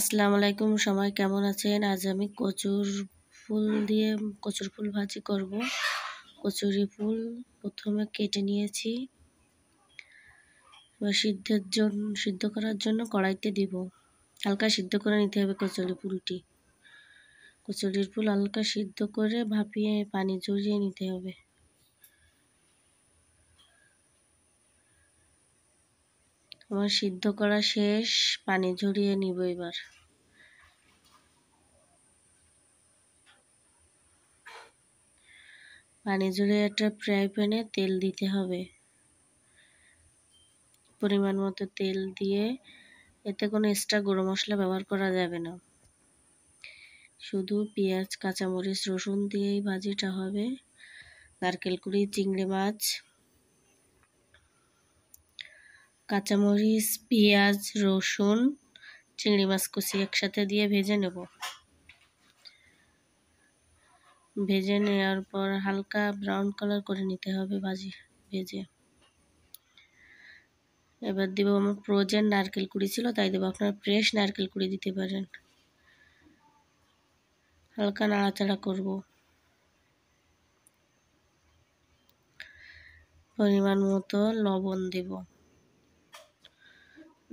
আসসালামু আলাইকুম সবাই কেমন আছেন আজ আমি কচুর ফুল দিয়ে কচুর ফুল ভাজি করব কচুরি ফুল প্রথমে কেটে নিয়েছি সিদ্ধের জন্য সিদ্ধ করার জন্য কড়াইতে দিব হালকা সিদ্ধ করে নিতে হবে কচুরি ফুলটি কচুরির ফুল হালকা সিদ্ধ করে ভাপিয়ে পানি জড়িয়ে নিতে হবে আমার সিদ্ধ করা শেষ পানি ঝরিয়ে নিব এবার পানি ঝরিয়ে একটা ফ্রাই প্যানে তেল দিতে হবে পরিমাণ মতো তেল দিয়ে এতে কোনো এক্সট্রা গরম মশলা ব্যবহার করা যাবে না শুধু পেঁয়াজ কাঁচামরিচ রসুন দিয়েই ভাজিটা হবে নারকেল কুড়ি চিংড়ি মাছ কাঁচামরিচ পেঁয়াজ রসুন চিংড়ি মাছ কুচি একসাথে দিয়ে ভেজে নেব ভেজে নেওয়ার পর হালকা ব্রাউন কালার করে নিতে হবে ভাজি ভেজে এবার দেবো আমার প্রোজেন নারকেল কুড়ি ছিল তাই দেবো আপনারা ফ্রেশ নারকেল কুড়ি দিতে পারেন হালকা নাড়াচাড়া করব পরিমাণ মতো লবণ দেবো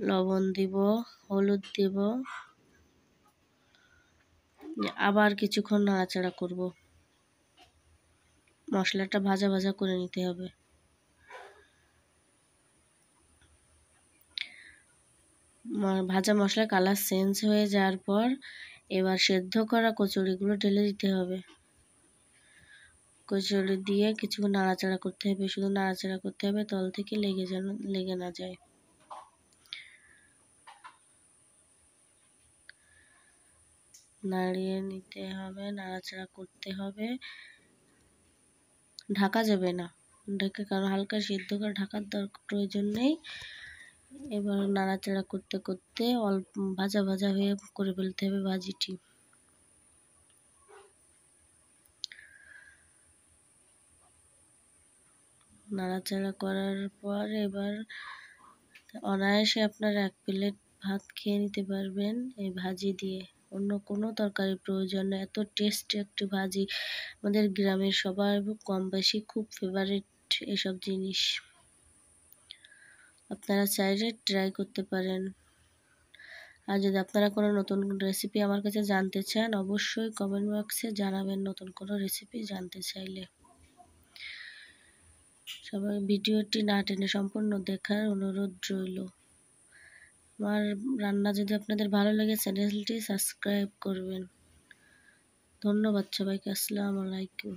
লবণ দিব হলুদ দিব আবার কিছুক্ষণ নাড়াচাড়া করব মশলাটা ভাজা ভাজা করে নিতে হবে ভাজা মশলা কালার চেঞ্জ হয়ে যাওয়ার পর এবার সেদ্ধ করা কচুরিগুলো ঢেলে দিতে হবে কচুরি দিয়ে কিছুক্ষণ নাড়াচাড়া করতে হবে শুধু নাড়াচাড়া করতে হবে তল থেকে লেগে যেন লেগে না যায় নাড়িয়ে নিতে হবে নাড়াচাড়া করতে হবে ঢাকা যাবে না ঢেকে কারণ হালকা সিদ্ধ করে ঢাকার দরকার প্রয়োজন নেই এবার নাড়াচাড়া করতে করতে অল্প ভাজা ভাজা হয়ে করে ফেলতে হবে ভাজিটি নাড়াচাড়া করার পর এবার অনায়াসে আপনারা এক প্লেট ভাত খেয়ে নিতে পারবেন এই ভাজি দিয়ে অন্য কোনো তরকারির প্রয়োজন না এত টেস্টি একটি ভাজি আমাদের গ্রামের সবার কম বেশি খুব ফেভারিট এসব জিনিস আপনারা চাইলে ট্রাই করতে পারেন আর যদি আপনারা কোনো নতুন রেসিপি আমার কাছে জানতে চান অবশ্যই কমেন্ট বক্সে জানাবেন নতুন কোনো রেসিপি জানতে চাইলে সবাই ভিডিওটি না টেনে সম্পূর্ণ দেখার অনুরোধ রইল আমার রান্না যদি আপনাদের ভালো লাগে চ্যানেলটি সাবস্ক্রাইব করবেন ধন্যবাদ সবাইকে আসসালামু আলাইকুম